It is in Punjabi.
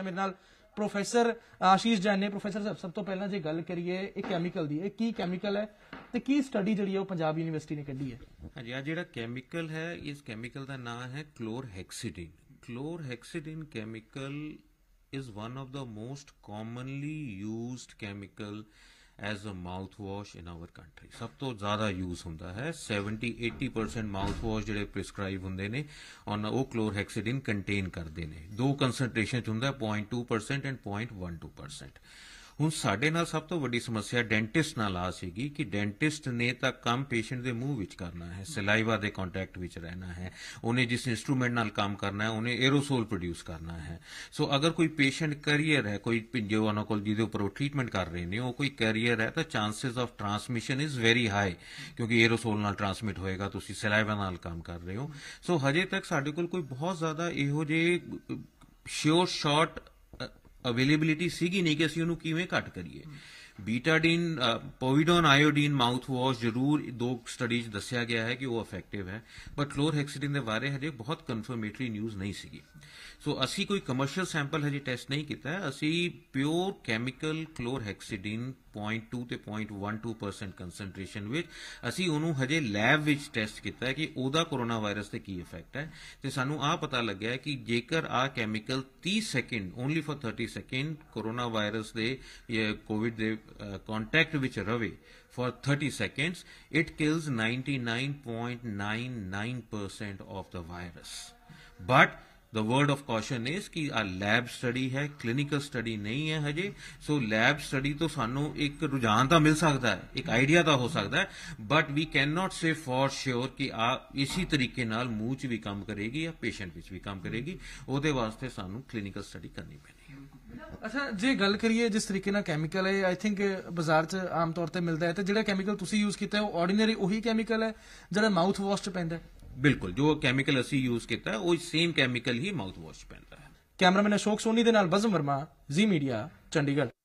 ਮੇਰੇ ਨਾਲ ਪ੍ਰੋਫੈਸਰ ਆਸ਼ੀਸ਼ ਜੈਨ ਨੇ ਪ੍ਰੋਫੈਸਰ ਸਭ ਤੋਂ ਪਹਿਲਾਂ ਜੇ ਗੱਲ ਕਰੀਏ ਇਹ ਕੈਮੀਕਲ ਦੀ ਇਹ ਕੀ ਕੈਮੀਕਲ ਹੈ ਤੇ ਕੀ ਸਟੱਡੀ ਜਿਹੜੀ ਹੈ ਉਹ ਪੰਜਾਬ ਯੂਨੀਵਰਸਿਟੀ ਨੇ ਕੱਢੀ ਹੈ ਹਾਂਜੀ ਆ ਜਿਹੜਾ ਕੈਮੀਕਲ ਹੈ ਇਸ ਕੈਮੀਕਲ ਦਾ ਨਾਮ ਹੈ hexidine chlorhexidine chemical is one of the most commonly used chemical as a mouth wash in our country ਸਭ ਤੋਂ ਜ਼ਿਆਦਾ ਯੂਜ਼ ਹੁੰਦਾ ਹੈ 70 80% ਮਾਊਥ ਵਾਸ਼ ਜਿਹੜੇ ਪ੍ਰਿਸਕ੍ਰਾਈਬ ਹੁੰਦੇ ਨੇ ਔਨ ਉਹ ਕਲੋਰਹੈਕਸੀਡਿਨ ਕੰਟੇਨ ਕਰਦੇ ਨੇ ਦੋ ਕਨਸੈਂਟ੍ਰੇਸ਼ਨ ਚ ਹੁੰਦਾ 0.2% ਐਂਡ 0.12% ਹੁਣ ਸਾਡੇ ਨਾਲ ਸਭ ਤੋਂ ਵੱਡੀ ਸਮੱਸਿਆ ਡੈਂਟਿਸਟ ਨਾਲ ਆ ਸੀਗੀ ਕਿ ਡੈਂਟਿਸਟ ਨੇ ਤਾਂ ਕੰਮ ਪੇਸ਼ੈਂਟ ਦੇ ਮੂੰਹ ਵਿੱਚ ਕਰਨਾ ਹੈ ਸਲਾਈਵਾ ਦੇ ਕੰਟੈਕਟ ਵਿੱਚ ਰਹਿਣਾ ਹੈ ਉਹਨੇ ਜਿਸ ਇਨਸਟਰੂਮੈਂਟ ਨਾਲ ਕੰਮ ਕਰਨਾ ਹੈ ਉਹਨੇ 에ਅਰੋਸੋਲ ਪ੍ਰੋਡਿਊਸ ਕਰਨਾ ਹੈ ਸੋ ਅਗਰ ਕੋਈ ਪੇਸ਼ੈਂਟ ਕੈਰੀਅਰ ਹੈ ਕੋਈ ਜੋ ਉਹਨਾਂ ਕੋਲ ਜਿਹਦੇ ਉੱਪਰ ਉਹ ਟ੍ਰੀਟਮੈਂਟ ਕਰ ਰਹੇ ਨੇ ਉਹ ਕੋਈ ਕੈਰੀਅਰ ਹੈ ਤਾਂ chances of transmission is very high ਕਿਉਂਕਿ 에ਅਰੋਸੋਲ ਨਾਲ ਟ੍ਰਾਂਸਮਿਟ ਹੋਏਗਾ ਤੁਸੀਂ ਸਲਾਈਵਾ ਨਾਲ ਕੰਮ ਕਰ ਰਹੇ ਹੋ ਸੋ ਹਜੇ ਤੱਕ ਸਾਡੇ ਕੋਲ ਕੋਈ ਬਹੁਤ ਜ਼ਿਆਦਾ ਇਹੋ ਜਿਹੇ ਸ਼ੋਰ ਸ਼ਾਟ ਅਵੇਲੇਬਿਲਿਟੀ ਸੀਗੀ ਨਹੀਂ ਕਿ ਅਸੀਂ ਉਹਨੂੰ ਕਿਵੇਂ ਘਟ ਕਰੀਏ Betadine povidone iodine mouth wash ਜ਼ਰੂਰ ਦੋ ਸਟੱਡੀਜ਼ ਦੱਸਿਆ ਗਿਆ ਹੈ ਕਿ ਉਹ ਇਫੈਕਟਿਵ ਹੈ ਪਰ ਕਲੋਰਹੈਕਸੀਡਿਨ ਦੇ ਬਾਰੇ ਹਜੇ ਬਹੁਤ ਕਨਫਰਮੇਟਰੀ ਨਿਊਜ਼ ਨਹੀਂ ਸੀਗੀ ਸੋ ਅਸੀਂ ਕੋਈ ਕਮਰਸ਼ੀਅਲ ਸੈਂਪਲ ਹਜੇ ਟੈਸਟ ਨਹੀਂ ਕੀਤਾ ਅਸੀਂ ਪਿਓਰ ਕੈਮੀਕਲ ਕਲੋਰਹੈਕਸੀਡਿਨ 0.2 ਤੇ 0.12% ਕਨਸੈਂਟ੍ਰੇਸ਼ਨ ਵਿੱਚ ਅਸੀਂ ਉਹਨੂੰ ਹਜੇ ਲੈਬ ਵਿੱਚ ਟੈਸਟ ਕੀਤਾ ਹੈ ਕਿ ਉਹਦਾ ਕੋਰੋਨਾ ਵਾਇਰਸ ਤੇ ਕੀ ਇਫੈਕਟ ਹੈ ਤੇ ਸਾਨੂੰ ਆ ਪਤਾ ਲੱਗਿਆ ਕਿ ਜੇਕਰ ਆ chemical 30 second only for 30 second corona virus ਦੇ ਕੋਵਿਡ ਦੇ ਕੰਟੈਕਟ ਵਿੱਚ ਰਵੇ for 30 seconds it kills 99.99% of the virus but the word of caution is ਕਿ ਆ ਲੈਬ ਸਟੱਡੀ ਹੈ ਕਲੀਨਿਕਲ ਸਟੱਡੀ ਨਹੀਂ ਹੈ ਹਜੇ ਸੋ ਲੈਬ ਸਟੱਡੀ ਤੋਂ ਸਾਨੂੰ ਇੱਕ ਰੁਝਾਨ ਤਾਂ ਮਿਲ ਸਕਦਾ ਹੈ ਇੱਕ ਆਈਡੀਆ ਤਾਂ ਹੋ ਸਕਦਾ ਹੈ but we can not say for sure ਕਿ ਆ ਇਸੇ ਤਰੀਕੇ ਨਾਲ ਮੂੰਹ 'ਚ ਵੀ ਕੰਮ ਕਰੇਗੀ ਜਾਂ ਪੇਸ਼ੈਂਟ ਵਿੱਚ ਵੀ ਕੰਮ ਕਰੇਗੀ ਉਹਦੇ ਵਾਸਤੇ ਸਾਨੂੰ ਕਲੀਨਿਕਲ ਸਟੱਡੀ ਕਰਨੀ ਪੈਣੀ ਹੈ ਅੱਛਾ ਜੇ ਗੱਲ ਕਰੀਏ ਜਿਸ ਤਰੀਕੇ ਨਾਲ ਕੈਮੀਕਲ ਹੈ ਆਈ ਥਿੰਕ ਬਾਜ਼ਾਰ 'ਚ ਆਮ ਤੌਰ ਤੇ ਮਿਲਦਾ ਹੈ ਤੇ ਜਿਹੜਾ ਕੈਮੀਕਲ ਤੁਸੀਂ ਯੂਜ਼ ਕੀਤਾ ਹੈ ਉਹ ਆਰਡੀਨਰੀ ਉਹੀ ਕੈਮੀਕਲ ਹੈ ਜਿਹੜਾ ਮਾਊਥ ਵਾਸ਼ 'ਚ ਪੈਂਦਾ ਹੈ ਬਿਲਕੁਲ ਜੋ ਕੈਮੀਕਲ ਅਸੀਂ ਯੂਜ਼ ਕੀਤਾ ਉਹ ਸੇਮ ਕੈਮੀਕਲ ਹੀ ਮਾਊਥ ਵਾਸ਼ ਪੈਂਦਾ ਹੈ ਕੈਮਰਾਮੈਨ ਅਸ਼ੋਕ ਸੋਨੀ ਦੇ ਨਾਲ ਬਜ਼ਮ ਵਰਮਾ ਜ਼ੀ ਮੀਡੀਆ ਚੰਡੀਗੜ੍ਹ